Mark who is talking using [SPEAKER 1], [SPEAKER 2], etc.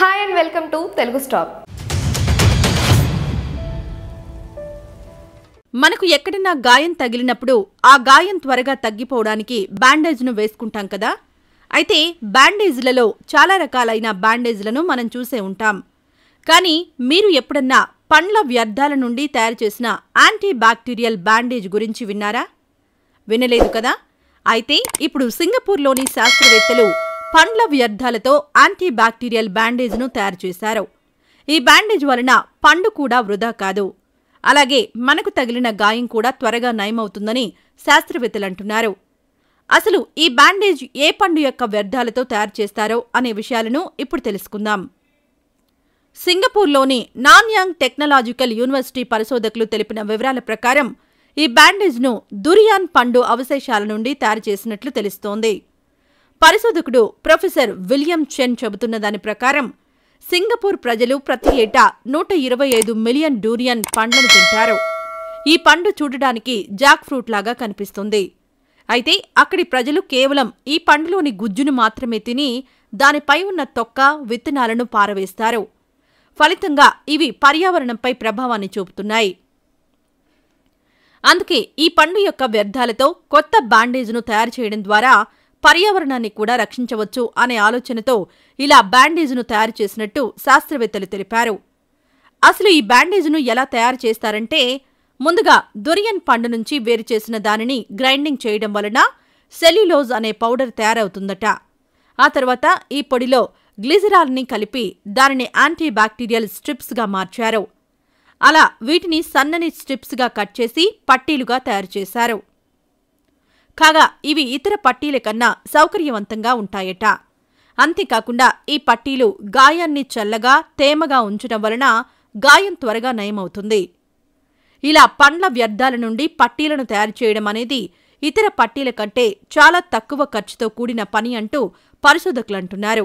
[SPEAKER 1] hi and welcome to Telugu stop మనకు ఎక్కడన్నా గాయం తగిలినప్పుడు ఆ గాయం త్వరగా తగ్గిపోవడానికి బ్యాండేజ్ను వేసుకుంటాం కదా అయితే బ్యాండేజ్లలో చాలా రకాలైన బ్యాండేజ్లను మనం చూసే ఉంటాం కానీ మీరు ఎప్పుడన్నా పండ్ల వ్యర్థాల నుండి తయారు చేసిన యాంటీ బ్యాక్టీరియల్ బ్యాండేజ్ గురించి విన్నారా వినలేదు కదా అయితే ఇప్పుడు సింగపూర్లోని శాస్త్రవేత్తలు పండ్ల వ్యర్థాలతో యాంటీ బ్యాక్టీరియల్ బ్యాండేజ్ను తయారు చేశారు ఈ బ్యాండేజ్ వలన పండు కూడా వృధా కాదు అలాగే మనకు తగిలిన గాయం కూడా త్వరగా నయమవుతుందని శాస్త్రవేత్తలు అంటున్నారు అసలు ఈ బ్యాండేజ్ ఏ పండు యొక్క వ్యర్థాలతో తయారు చేస్తారో అనే విషయాలను ఇప్పుడు తెలుసుకుందాం సింగపూర్లోని నాన్యాంగ్ టెక్నాలజికల్ యూనివర్సిటీ పరిశోధకులు తెలిపిన వివరాల ప్రకారం ఈ బ్యాండేజ్ను దురియాన్ పండు అవశేషాల నుండి తయారు చేసినట్లు తెలుస్తోంది పరిశోధకుడు ప్రొఫెసర్ విలియం చెన్ చెబుతున్న దాని ప్రకారం సింగపూర్ ప్రజలు ప్రతి ఏటా నూట ఇరవై ఐదు మిలియన్ డూరియన్ పండ్లను తింటారు ఈ పండు చూడడానికి జాక్ ఫ్రూట్ లాగా కనిపిస్తుంది అయితే అక్కడి ప్రజలు కేవలం ఈ పండులోని గుజ్జును మాత్రమే తిని దానిపై ఉన్న తొక్క విత్తనాలను పారవేస్తారు ఫలితంగా ఇవి పర్యావరణంపై ప్రభావాన్ని చూపుతున్నాయి అందుకే ఈ పండు యొక్క వ్యర్థాలతో కొత్త బ్యాండేజ్ను తయారు చేయడం ద్వారా పర్యావరణాన్ని కూడా రక్షించవచ్చు అనే ఆలోచనతో ఇలా బ్యాండేజ్ను తయారు చేసినట్టు శాస్త్రవేత్తలు తెలిపారు అసలు ఈ బ్యాండేజ్ను ఎలా తయారు చేస్తారంటే ముందుగా దొరియన్ పండు నుంచి వేరు చేసిన దానిని గ్రైండింగ్ చేయడం వలన సెల్యులోజ్ అనే పౌడర్ తయారవుతుందట ఆ తర్వాత ఈ పొడిలో గ్లిజరాల్ని కలిపి దానిని యాంటీ బ్యాక్టీరియల్ స్ట్రిప్స్గా మార్చారు అలా వీటిని సన్నని స్ట్రిప్స్గా కట్ చేసి పట్టీలుగా తయారు చేశారు కాగా ఇవి ఇతర పట్టీల కన్నా సౌకర్యవంతంగా ఉంటాయట అంతేకాకుండా ఈ పట్టీలు గాయాన్ని చల్లగా తేమగా ఉంచడం వలన గాయం త్వరగా నయమవుతుంది ఇలా పండ్ల వ్యర్థాల నుండి పట్టీలను తయారు చేయడం అనేది ఇతర పట్టీల కంటే చాలా తక్కువ ఖర్చుతో కూడిన పని అంటూ పరిశోధకులంటున్నారు